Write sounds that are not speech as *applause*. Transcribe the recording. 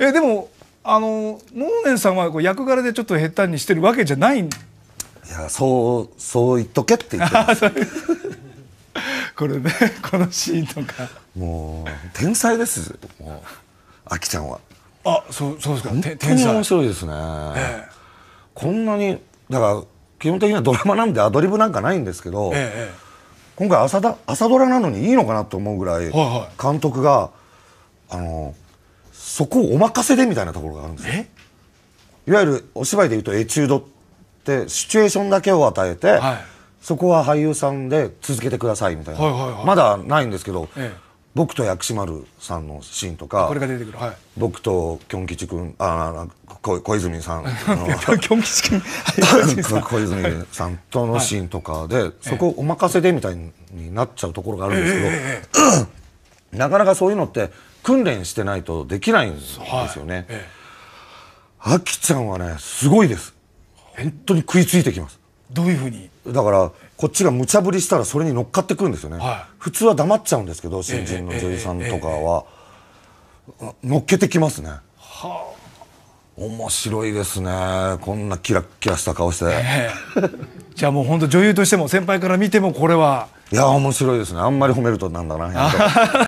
えでもあの能年さんはこう役柄でちょっと減ったにしてるわけじゃないいやそうそう言っとけって言ってます *laughs* これねこのシーンとかもう天才ですもうあきちゃんはあそうそうですか天才に面白いですね、ええ、こんなにだから基本的にはドラマなんでアドリブなんかないんですけど、え、今回朝だ朝ドラなのにいいのかなと思うぐらい監督が、はいはい、あのそこをお任せでみたいなところがあるんですよいわゆるお芝居でいうとエチュードってシチュエーションだけを与えて、はい、そこは俳優さんで続けてくださいみたいな、はいはいはい、まだないんですけど、ええ、僕と薬師丸さんのシーンとかこれが出てくる、はい、僕ときょん吉君あ小小泉さんきょん吉君 *laughs* 小泉さんとのシーンとかで、はい、そこお任せでみたいになっちゃうところがあるんですけど、え、*clears throat* なかなかそういうのって訓練してないとできないんですよね。あ、は、き、いええ、ちゃんはねすごいです。本当に食いついてきます。どういうふうにだからこっちが無茶ぶりしたらそれに乗っかってくるんですよね、はい、普通は黙っちゃうんですけど新人の女優さんとかは、えええ、乗っけてきますねはあ面白いですねこんなキラッキラした顔して、じゃあもう本当女優としても先輩から見てもこれはいや面白いですねあんまり褒めるとなんだな *laughs*